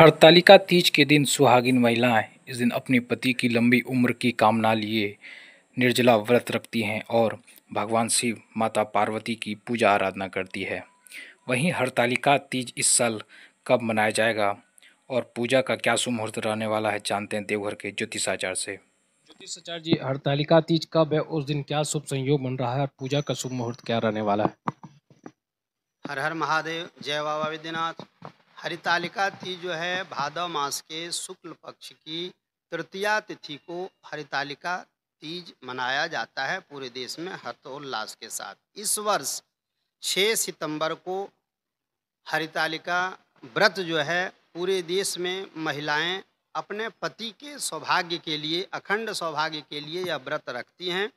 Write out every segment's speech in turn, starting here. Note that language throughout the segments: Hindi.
हड़तालिका तीज के दिन सुहागिन महिलाएं इस दिन अपने पति की लंबी उम्र की कामना लिए निर्जला व्रत रखती हैं और भगवान शिव माता पार्वती की पूजा आराधना करती है वहीं हड़तालिका तीज इस साल कब मनाया जाएगा और पूजा का क्या सुमुहूर्त रहने वाला है जानते हैं देवघर के ज्योतिषाचार्य से ज्योतिषाचार्य जी हड़तालिका तीज कब है उस दिन क्या शुभ संयोग बन रहा है और पूजा का शुभ मुहूर्त क्या रहने वाला है हर हर महादेव जय बाबा विद्यनाथ हरितालिका तिथि जो है भादव मास के शुक्ल पक्ष की तृतीया तिथि को हरितालिका तीज मनाया जाता है पूरे देश में हर्षोल्लास के साथ इस वर्ष 6 सितंबर को हरितालिका व्रत जो है पूरे देश में महिलाएं अपने पति के सौभाग्य के लिए अखंड सौभाग्य के लिए यह व्रत रखती हैं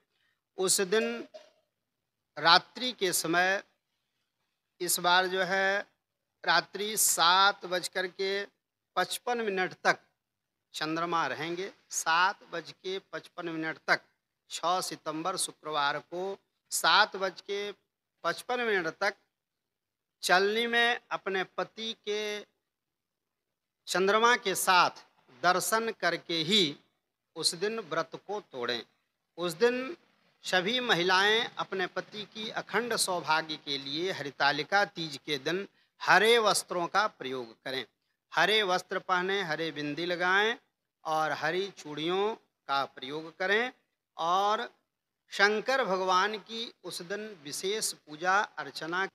उस दिन रात्रि के समय इस बार जो है रात्रि सात बजकर के पचपन मिनट तक चंद्रमा रहेंगे सात बज के पचपन मिनट तक छः सितंबर शुक्रवार को सात बज के पचपन मिनट तक चलनी में अपने पति के चंद्रमा के साथ दर्शन करके ही उस दिन व्रत को तोड़ें उस दिन सभी महिलाएं अपने पति की अखंड सौभाग्य के लिए हरितालिका तीज के दिन हरे वस्त्रों का प्रयोग करें हरे वस्त्र पहने हरे बिंदी लगाएं और हरी चूड़ियों का प्रयोग करें और शंकर भगवान की उस दिन विशेष पूजा अर्चना